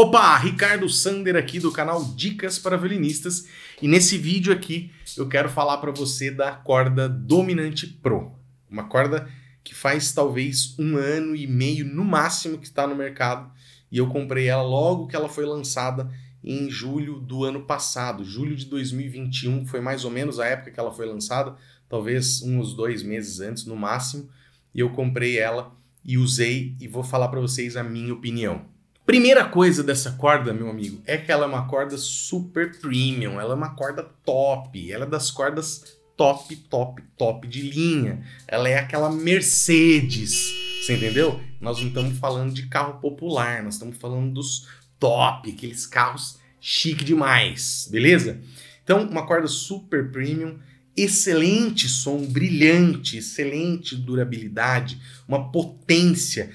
Opa, Ricardo Sander aqui do canal Dicas para Violinistas e nesse vídeo aqui eu quero falar para você da corda Dominante Pro, uma corda que faz talvez um ano e meio no máximo que está no mercado e eu comprei ela logo que ela foi lançada em julho do ano passado, julho de 2021 foi mais ou menos a época que ela foi lançada, talvez uns dois meses antes no máximo e eu comprei ela e usei e vou falar para vocês a minha opinião. Primeira coisa dessa corda, meu amigo, é que ela é uma corda super premium, ela é uma corda top, ela é das cordas top, top, top de linha. Ela é aquela Mercedes, você entendeu? Nós não estamos falando de carro popular, nós estamos falando dos top, aqueles carros chique demais, beleza? Então, uma corda super premium, excelente som, brilhante, excelente durabilidade, uma potência,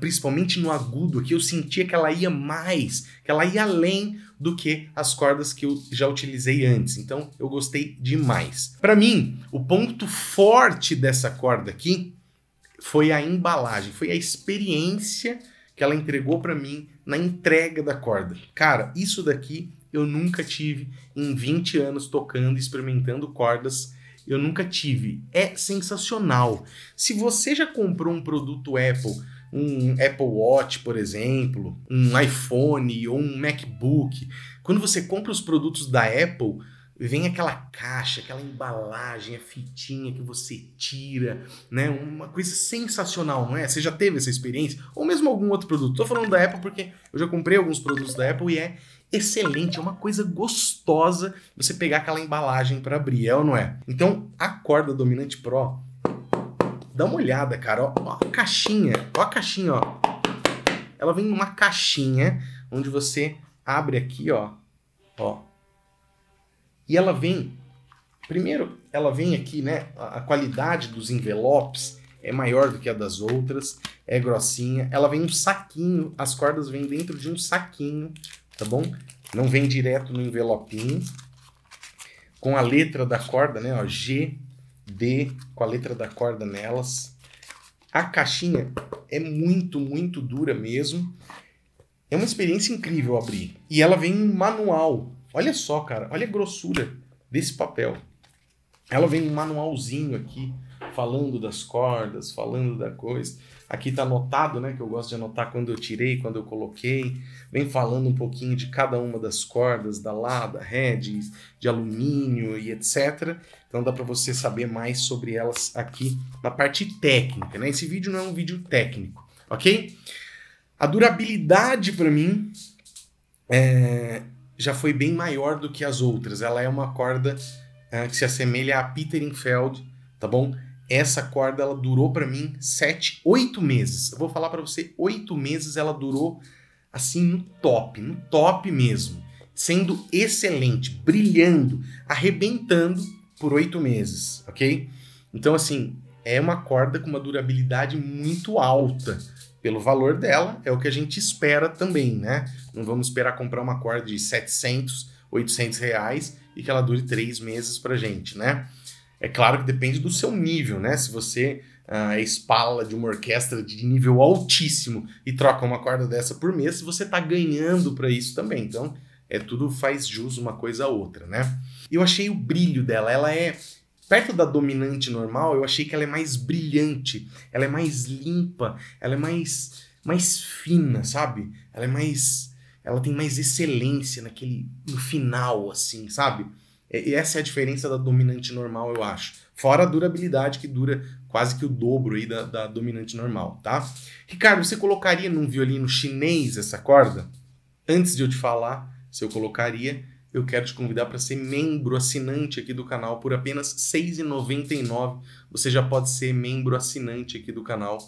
principalmente no agudo que eu sentia que ela ia mais, que ela ia além do que as cordas que eu já utilizei antes. Então eu gostei demais. Para mim, o ponto forte dessa corda aqui foi a embalagem, foi a experiência que ela entregou para mim na entrega da corda. Cara, isso daqui eu nunca tive em 20 anos tocando, experimentando cordas. Eu nunca tive. É sensacional. Se você já comprou um produto Apple, um Apple Watch, por exemplo, um iPhone ou um MacBook, quando você compra os produtos da Apple, vem aquela caixa, aquela embalagem, a fitinha que você tira, né? Uma coisa sensacional, não é? Você já teve essa experiência? Ou mesmo algum outro produto? Tô falando da Apple porque eu já comprei alguns produtos da Apple e é excelente, é uma coisa gostosa você pegar aquela embalagem para abrir, é ou não é? Então, a corda Dominante Pro, dá uma olhada, cara, ó, ó a caixinha, ó a caixinha, ó. Ela vem numa caixinha onde você abre aqui, ó, ó. E ela vem, primeiro, ela vem aqui, né, a, qualidade dos envelopes é maior do que a das outras, é grossinha, ela vem um saquinho, as cordas vêm dentro de um saquinho tá bom? Não vem direto no envelopinho. Com a letra da corda, né? Ó, G, D, com a letra da corda nelas. A caixinha é muito, muito dura mesmo. É uma experiência incrível abrir. E ela vem em manual. Olha só, cara, olha a grossura desse papel. Ela vem em manualzinho aqui falando das cordas, falando da coisa. Aqui está anotado, né? Que eu gosto de anotar quando eu tirei, quando eu coloquei. Vem falando um pouquinho de cada uma das cordas, da lá, da de, alumínio e etc. Então dá para você saber mais sobre elas aqui na parte técnica, né? Esse vídeo não é um vídeo técnico, ok? A durabilidade para mim é, já foi bem maior do que as outras. Ela é uma corda é, que se assemelha à Peteringfeld, tá bom? essa corda ela durou para mim sete, oito meses. Eu vou falar para você, oito meses ela durou assim no top, no top mesmo, sendo excelente, brilhando, arrebentando por oito meses, ok? Então assim é uma corda com uma durabilidade muito alta pelo valor dela, é o que a gente espera também, né? Não vamos esperar comprar uma corda de 700, 800 reais e que ela dure três meses para gente, né? É claro que depende do seu nível, né? Se você uh, é espala de uma orquestra de nível altíssimo e troca uma corda dessa por mês, você está ganhando para isso também. Então, é tudo faz jus uma coisa a outra, né? Eu achei o brilho dela, ela é perto da dominante normal, eu achei que ela é mais brilhante, ela é mais limpa, ela é mais mais fina, sabe? Ela é mais ela tem mais excelência naquele no final assim, sabe? É, e essa é a diferença da dominante normal, eu acho. Fora a durabilidade, que dura quase que o dobro aí da, da dominante normal, tá? Ricardo, você colocaria num violino chinês essa corda? Antes de eu te falar se eu colocaria, eu quero te convidar para ser membro assinante aqui do canal por apenas R$ 6,99. Você já pode ser membro assinante aqui do canal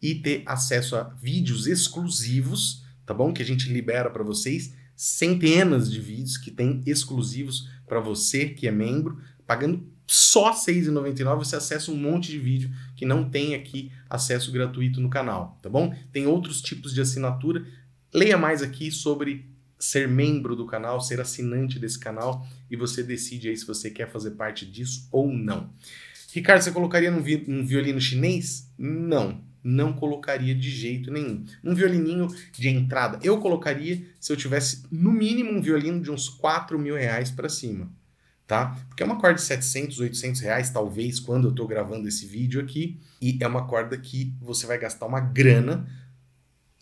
e ter acesso a vídeos exclusivos, tá bom? Que a gente libera para vocês centenas de vídeos que tem exclusivos para você que é membro, pagando só R$ 6,99 você acessa um monte de vídeo que não tem aqui acesso gratuito no canal, tá bom? Tem outros tipos de assinatura. Leia mais aqui sobre ser membro do canal, ser assinante desse canal e você decide aí se você quer fazer parte disso ou não. Ricardo, você colocaria num, vi um violino chinês? Não não colocaria de jeito nenhum. Um violininho de entrada, eu colocaria se eu tivesse no mínimo um violino de uns 4 mil reais para cima, tá? Porque é uma corda de 700, 800 reais, talvez, quando eu estou gravando esse vídeo aqui, e é uma corda que você vai gastar uma grana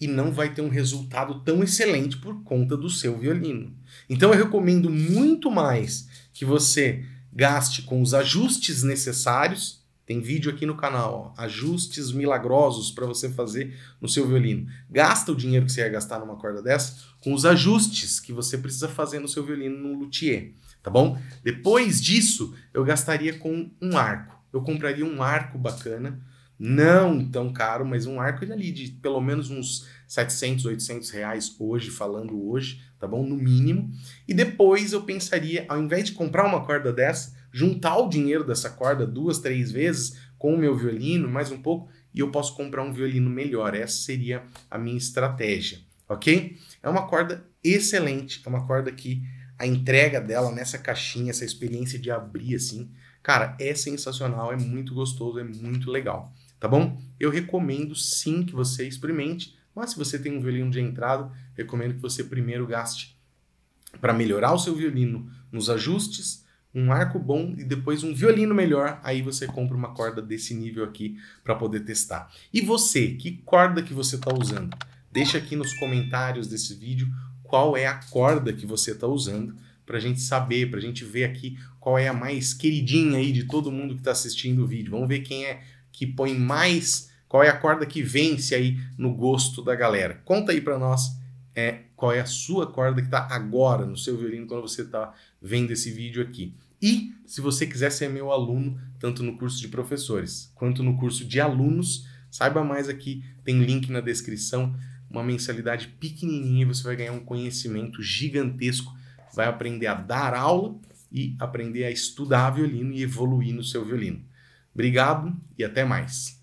e não vai ter um resultado tão excelente por conta do seu violino. Então eu recomendo muito mais que você gaste com os ajustes necessários tem vídeo aqui no canal, ó, ajustes milagrosos para você fazer no seu violino. Gasta o dinheiro que você ia gastar numa corda dessa com os ajustes que você precisa fazer no seu violino no luthier, tá bom? Depois disso, eu gastaria com um arco. Eu compraria um arco bacana, não tão caro, mas um arco é ali de pelo menos uns 700, 800 reais hoje, falando hoje, tá bom? No mínimo. E depois eu pensaria, ao invés de comprar uma corda dessa, juntar o dinheiro dessa corda duas, três vezes com o meu violino, mais um pouco, e eu posso comprar um violino melhor. Essa seria a minha estratégia, ok? É uma corda excelente, é uma corda que a entrega dela nessa caixinha, essa experiência de abrir assim, cara, é sensacional, é muito gostoso, é muito legal tá bom? Eu recomendo sim que você experimente, mas se você tem um violino de entrada, recomendo que você primeiro gaste para melhorar o seu violino nos ajustes, um arco bom e depois um violino melhor, aí você compra uma corda desse nível aqui para poder testar. E você, que corda que você está usando? Deixa aqui nos comentários desse vídeo qual é a corda que você está usando para a gente saber, para a gente ver aqui qual é a mais queridinha aí de todo mundo que está assistindo o vídeo. Vamos ver quem é que põe mais, qual é a corda que vence aí no gosto da galera. Conta aí para nós é, qual é a sua corda que está agora no seu violino quando você está vendo esse vídeo aqui. E se você quiser ser meu aluno, tanto no curso de professores quanto no curso de alunos, saiba mais aqui, tem link na descrição, uma mensalidade pequenininha e você vai ganhar um conhecimento gigantesco, vai aprender a dar aula e aprender a estudar violino e evoluir no seu violino. Obrigado e até mais.